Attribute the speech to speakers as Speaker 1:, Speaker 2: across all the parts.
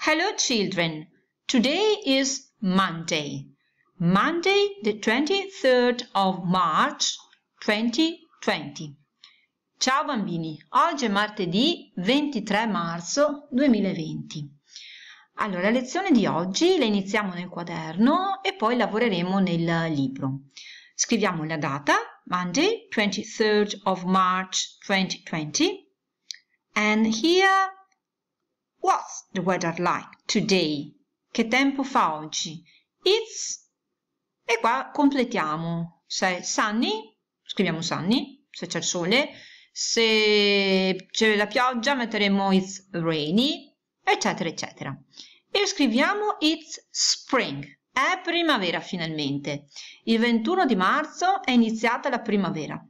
Speaker 1: Hello children, today is Monday. Monday the 23rd of March 2020. Ciao bambini, oggi è martedì 23 marzo 2020. Allora, la lezione di oggi la iniziamo nel quaderno e poi lavoreremo nel libro. Scriviamo la data, Monday 23rd of March 2020 and here What's the weather like today? Che tempo fa oggi? It's e qua completiamo. Se sunny, scriviamo sunny, se c'è il sole, se c'è la pioggia metteremo it's rainy, eccetera, eccetera. E scriviamo it's spring, è primavera finalmente. Il 21 di marzo è iniziata la primavera.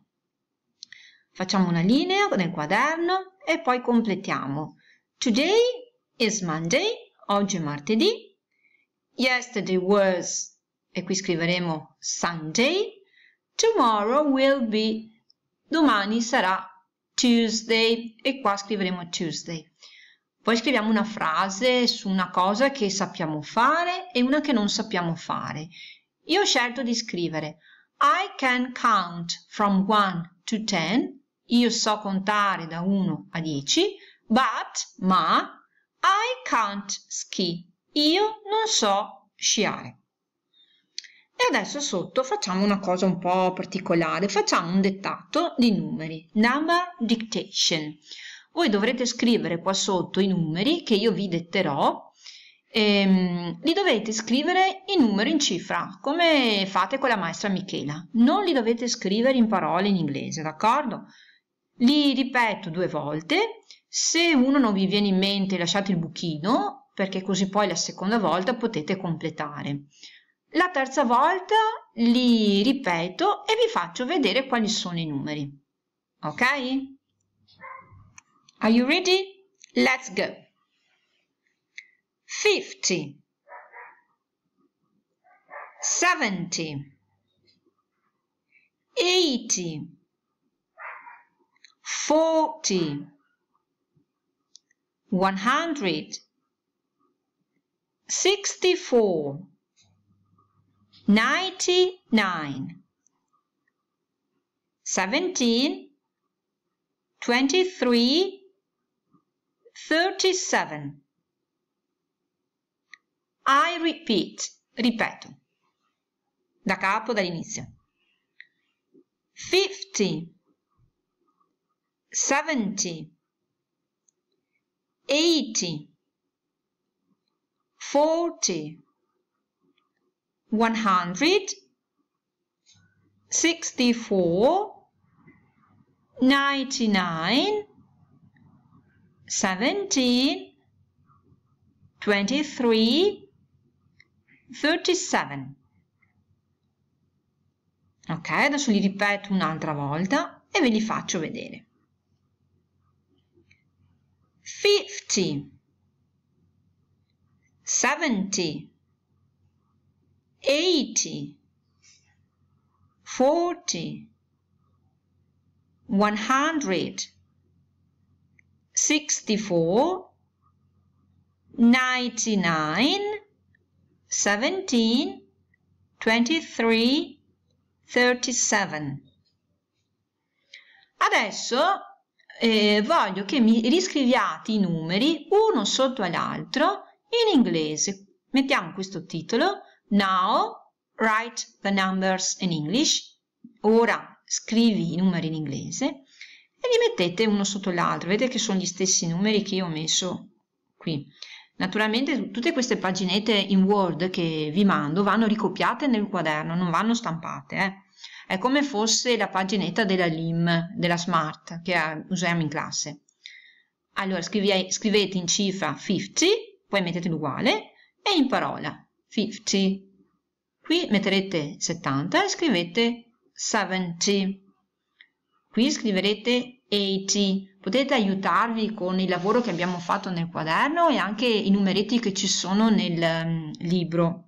Speaker 1: Facciamo una linea nel quaderno e poi completiamo. Today is Monday, oggi è martedì. Yesterday was, e qui scriveremo Sunday. Tomorrow will be, domani sarà Tuesday, e qua scriveremo Tuesday. Poi scriviamo una frase su una cosa che sappiamo fare e una che non sappiamo fare. Io ho scelto di scrivere I can count from 1 to 10. Io so contare da 1 a 10. But, ma, I can't ski. Io non so sciare. E adesso sotto facciamo una cosa un po' particolare, facciamo un dettato di numeri, number dictation. Voi dovrete scrivere qua sotto i numeri che io vi detterò, ehm, li dovete scrivere in numeri in cifra, come fate con la maestra Michela. Non li dovete scrivere in parole in inglese, d'accordo? Li ripeto due volte, se uno non vi viene in mente lasciate il buchino perché così poi la seconda volta potete completare. La terza volta li ripeto e vi faccio vedere quali sono i numeri. Ok? Are you ready? Let's go! 50 70 80 forty, one hundred, sixty-four, ninety-nine, seventeen, twenty-three, thirty-seven. I repeat, ripeto, da capo, dall'inizio. Fifty. seventy, eighty, forty, one hundred, sixty-four, ninety-nine, seventeen, twenty-three, thirty-seven. Ok, adesso li ripeto un'altra volta e ve li faccio vedere. fifty, seventy, eighty, forty, one hundred, sixty-four, ninety-nine, seventeen, twenty-three, thirty-seven. Adesso eh, voglio che mi riscriviate i numeri uno sotto all'altro in inglese. Mettiamo questo titolo, Now write the numbers in English, ora scrivi i numeri in inglese e li mettete uno sotto l'altro, vedete che sono gli stessi numeri che io ho messo qui. Naturalmente tutte queste paginette in Word che vi mando vanno ricopiate nel quaderno, non vanno stampate. Eh. È come fosse la paginetta della LIM, della Smart, che usiamo in classe. Allora scrive, scrivete in cifra 50, poi mettete l'uguale, e in parola 50. Qui metterete 70 e scrivete 70. Qui scriverete 80. Potete aiutarvi con il lavoro che abbiamo fatto nel quaderno e anche i numeretti che ci sono nel um, libro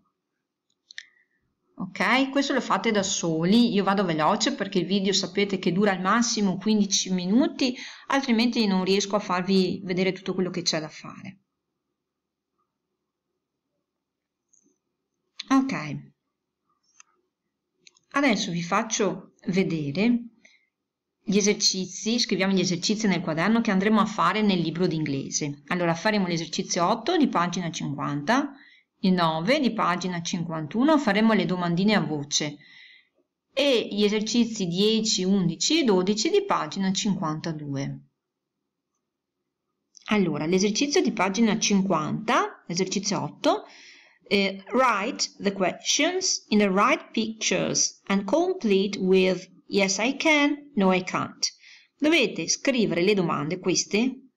Speaker 1: ok? Questo lo fate da soli, io vado veloce perché il video sapete che dura al massimo 15 minuti, altrimenti non riesco a farvi vedere tutto quello che c'è da fare. Ok, adesso vi faccio vedere gli esercizi, scriviamo gli esercizi nel quaderno che andremo a fare nel libro d'inglese. Allora faremo l'esercizio 8 di pagina 50, il 9 di pagina 51 faremo le domandine a voce e gli esercizi 10, 11 e 12 di pagina 52. Allora, l'esercizio di pagina 50, esercizio 8, eh, write the questions in the right pictures and complete with yes I can, no I can't. Dovete scrivere le domande, queste,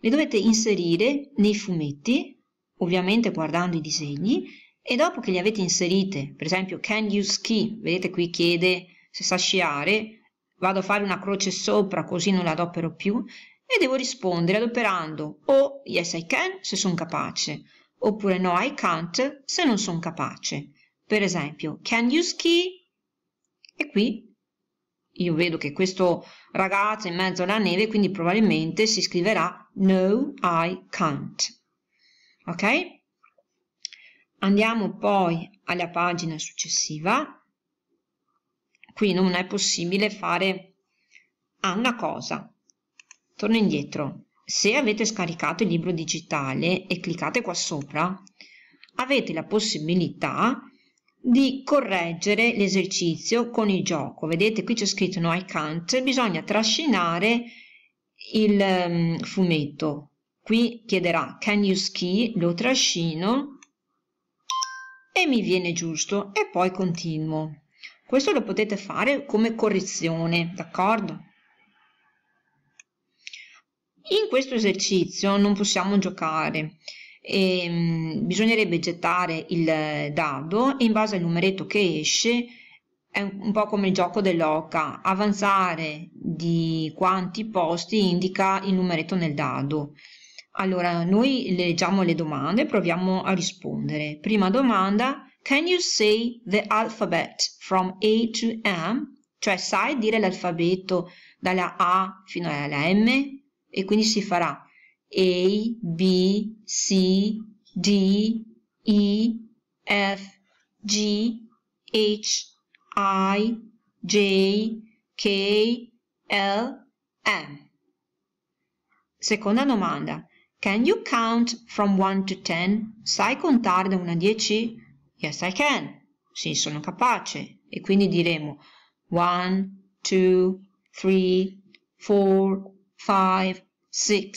Speaker 1: le dovete inserire nei fumetti ovviamente guardando i disegni e dopo che li avete inserite, per esempio can you ski, vedete qui chiede se sa sciare, vado a fare una croce sopra così non la adopero più e devo rispondere adoperando o yes I can se sono capace oppure no I can't se non sono capace. Per esempio can you ski? E qui io vedo che questo ragazzo è in mezzo alla neve quindi probabilmente si scriverà no I can't ok andiamo poi alla pagina successiva qui non è possibile fare ah, una cosa torno indietro se avete scaricato il libro digitale e cliccate qua sopra avete la possibilità di correggere l'esercizio con il gioco vedete qui c'è scritto no I can't bisogna trascinare il um, fumetto Qui chiederà can you ski, lo trascino e mi viene giusto e poi continuo. Questo lo potete fare come correzione, d'accordo? In questo esercizio non possiamo giocare, e, ehm, bisognerebbe gettare il dado e in base al numeretto che esce è un po' come il gioco dell'oca, avanzare di quanti posti indica il numeretto nel dado. Allora, noi leggiamo le domande e proviamo a rispondere. Prima domanda, can you say the alphabet from A to M? Cioè, sai dire l'alfabeto dalla A fino alla M? E quindi si farà A, B, C, D, E, F, G, H, I, J, K, L, M. Seconda domanda. Can you count from 1 to 10? Sai contare da 1 a 10? Yes, I can. Sì, sono capace. E quindi diremo 1, 2, 3, 4, 5, 6,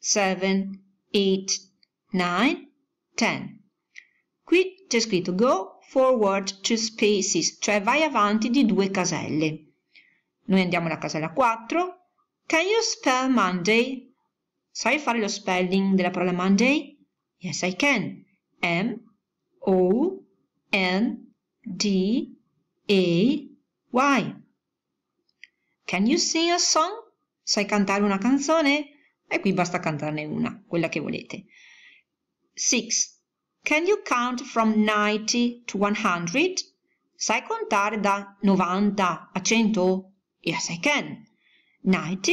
Speaker 1: 7, 8, 9, 10. Qui c'è scritto go forward two spaces, cioè vai avanti di due caselle. Noi andiamo alla casella 4. Can you spell Monday? sai fare lo spelling della parola Monday? Yes, I can. M O N D A Y. Can you sing a song? Sai cantare una canzone? E qui basta cantarne una, quella che volete. 6. Can you count from 90 to 100? Sai contare da 90 a 100? Yes, I can. 90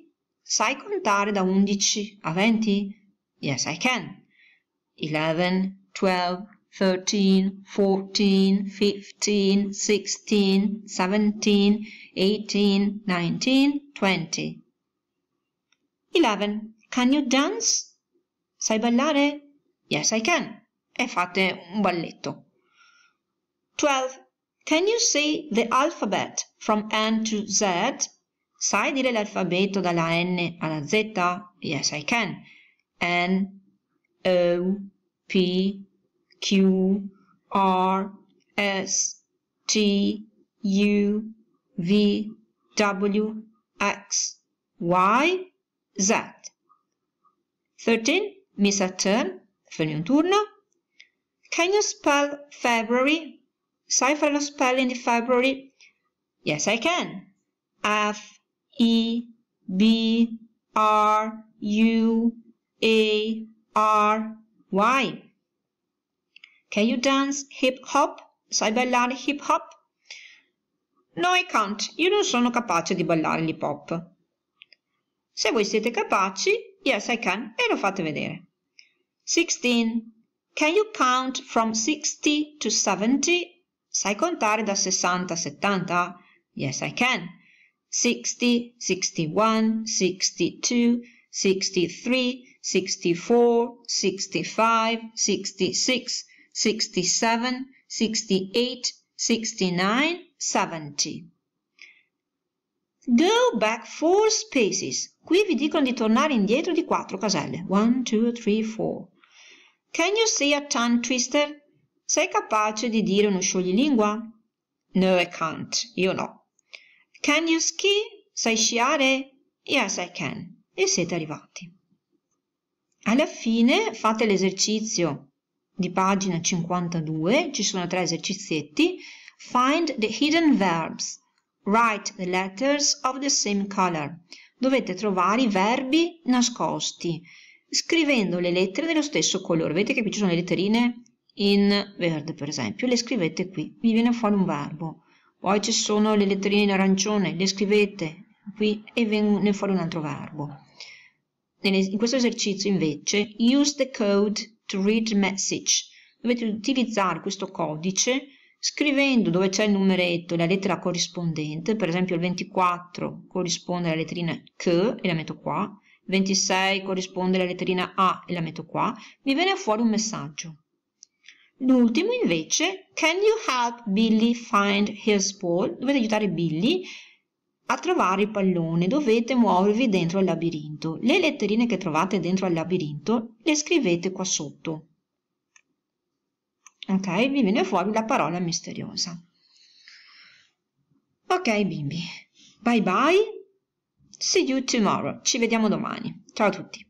Speaker 1: sai contare da undici a venti yes i can sixteen, seventeen, eighteen, nineteen, twenty. Eleven, can you dance sai ballare yes i can e fate un balletto twelve can you say the alphabet from n to z Sai dire l'alfabeto dalla N alla Z? Yes, I can. N, O, P, Q, R, S, T, U, V, W, X, Y, Z. 13. Miss a turn. Fai un turno. Can you spell February? Sai fare lo spelling di February? Yes, I can. F, e, B, R, U, A, R, Y. Can you dance hip hop? Sai ballare hip hop? No, I can't. Io non sono capace di ballare l'hip hop. Se voi siete capaci, yes, I can, e lo fate vedere. 16. Can you count from 60 to 70? Sai contare da 60 a 70? Yes, I can. 60, 61, 62, 63, 64, 65, 66, 67, 68, 69, 70. Go back four spaces. Qui vi dicono di tornare indietro di quattro caselle. One, two, three, four. Can you see a tongue twister? Sei capace di dire uno scioglilingua? No, I can't. Io no. Can you ski? Sai sciare? Yes, I can. E siete arrivati. Alla fine fate l'esercizio di pagina 52, ci sono tre esercizietti. Find the hidden verbs. Write the letters of the same color. Dovete trovare i verbi nascosti scrivendo le lettere dello stesso colore. Vedete che qui ci sono le letterine in verde, per esempio. Le scrivete qui, vi viene fuori un verbo poi ci sono le letterine in arancione le scrivete qui e viene fuori un altro verbo in questo esercizio invece use the code to read message dovete utilizzare questo codice scrivendo dove c'è il numeretto e la lettera corrispondente, per esempio il 24 corrisponde alla letterina K e la metto qua, 26 corrisponde alla letterina A e la metto qua, mi viene fuori un messaggio. L'ultimo invece, Can you help Billy find his ball? Dovete aiutare Billy a trovare il pallone, dovete muovervi dentro al labirinto. Le letterine che trovate dentro al labirinto le scrivete qua sotto. Ok, vi viene fuori la parola misteriosa. Ok bimbi, bye bye, see you tomorrow, ci vediamo domani. Ciao a tutti.